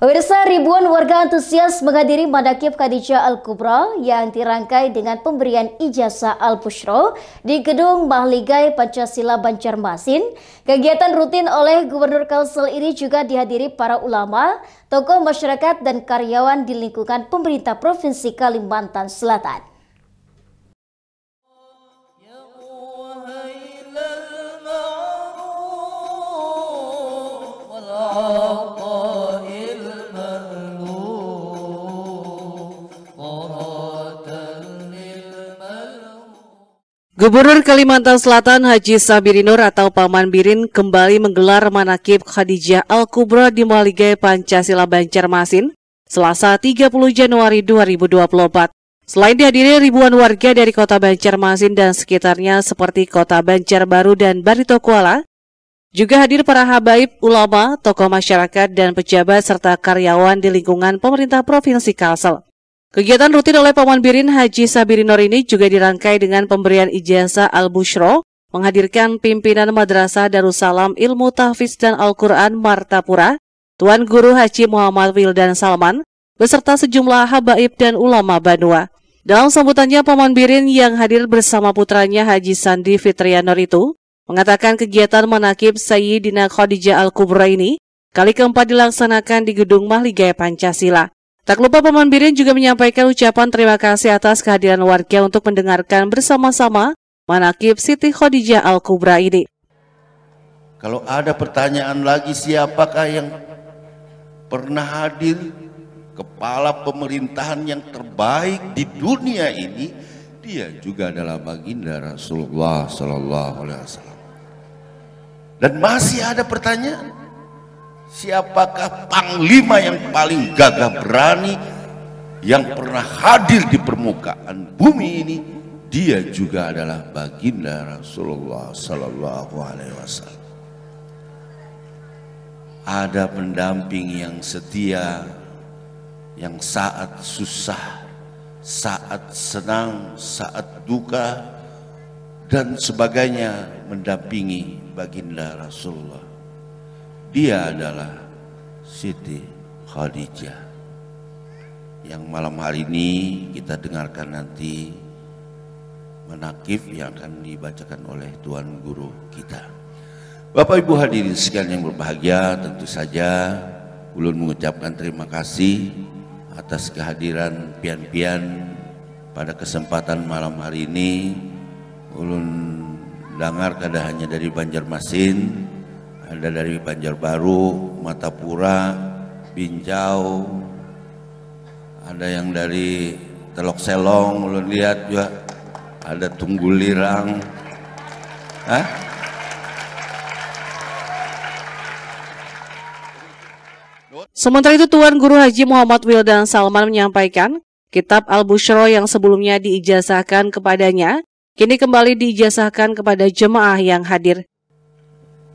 Pemirsa ribuan warga antusias menghadiri Madakib Khadijah Al-Kubra yang dirangkai dengan pemberian ijazah Al-Bushro di Gedung Mahligai Pancasila Banjarmasin. Kegiatan rutin oleh Gubernur Kalsel ini juga dihadiri para ulama, tokoh masyarakat dan karyawan di lingkungan pemerintah Provinsi Kalimantan Selatan. Gubernur Kalimantan Selatan Haji Sabirinur atau Paman Birin kembali menggelar manakib Khadijah Al-Kubra di Maligai Pancasila Banjarmasin Selasa 30 Januari 2024. Selain dihadiri ribuan warga dari kota Banjarmasin dan sekitarnya seperti kota Banjarbaru dan Barito Kuala, juga hadir para habaib, ulama, tokoh masyarakat, dan pejabat serta karyawan di lingkungan pemerintah Provinsi Kalsel. Kegiatan rutin oleh Paman Birin Haji Sabirinor ini juga dirangkai dengan pemberian ijazah Al-Bushro, menghadirkan pimpinan Madrasah Darussalam Ilmu Tahfiz dan Al-Quran Martapura, Tuan Guru Haji Muhammad Wildan Salman, beserta sejumlah habaib dan ulama Banua. Dalam sambutannya, Paman Birin yang hadir bersama putranya Haji Sandi Fitrianor itu mengatakan kegiatan menakib Sayyidina Khadijah Al-Kubra ini kali keempat dilaksanakan di Gedung Mahligai Pancasila. Tak lupa Paman Birin juga menyampaikan ucapan terima kasih atas kehadiran warga untuk mendengarkan bersama-sama manakib Siti Khadijah Al-Kubra ini. Kalau ada pertanyaan lagi siapakah yang pernah hadir kepala pemerintahan yang terbaik di dunia ini dia juga adalah baginda Rasulullah Sallallahu Alaihi Wasallam. Dan masih ada pertanyaan, siapakah panglima yang paling gagah berani yang pernah hadir di permukaan bumi ini dia juga adalah baginda Rasulullah Sallallahu Alaihi Wasallam ada pendamping yang setia yang saat susah saat senang saat duka dan sebagainya mendampingi baginda Rasulullah dia adalah Siti Khadijah. Yang malam hari ini kita dengarkan nanti menakif yang akan dibacakan oleh Tuan Guru kita. Bapak Ibu hadirin sekalian yang berbahagia, tentu saja ulun mengucapkan terima kasih atas kehadiran pian-pian pada kesempatan malam hari ini. Ulun dengar kada hanya dari Banjarmasin, ada dari Banjarbaru, Matapura, Binjau, ada yang dari Telok Selong, lu lihat juga ada Tunggulirang. Hah? Sementara itu Tuan Guru Haji Muhammad Wildan Salman menyampaikan, kitab Al-Bushro yang sebelumnya diijazahkan kepadanya, kini kembali diijazahkan kepada jemaah yang hadir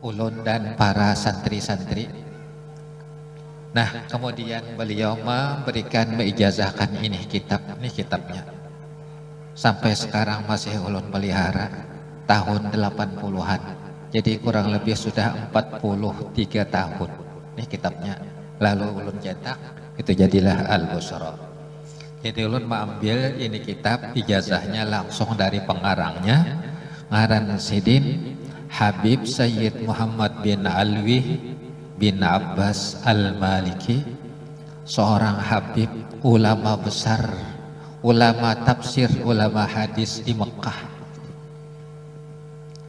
ulun dan para santri-santri. Nah, kemudian beliau memberikan meijazahkan ini kitab, ini kitabnya. Sampai sekarang masih ulun pelihara tahun 80-an. Jadi kurang lebih sudah 43 tahun. Ini kitabnya. Lalu ulun cetak, itu jadilah Al-Busra. Jadi ulun mengambil ini kitab ijazahnya langsung dari pengarangnya, Ngaran Sidin Habib Sayyid Muhammad bin Alwi bin Abbas Al-Maliki seorang Habib ulama besar ulama tafsir ulama hadis di Mekah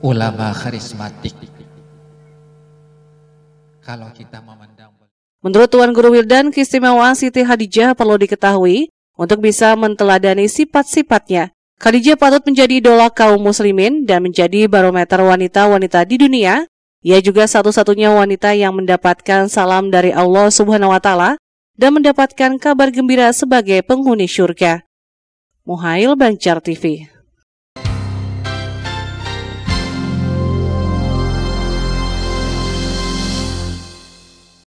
ulama karismatik kalau kita memandang Menurut Tuan Guru Wildan, keistimewaan Siti Hadijah perlu diketahui untuk bisa menteladani sifat-sifatnya Khadijah patut menjadi idola kaum muslimin dan menjadi barometer wanita-wanita di dunia. Ia juga satu-satunya wanita yang mendapatkan salam dari Allah Subhanahu wa taala dan mendapatkan kabar gembira sebagai penghuni surga. Muhail Banjar TV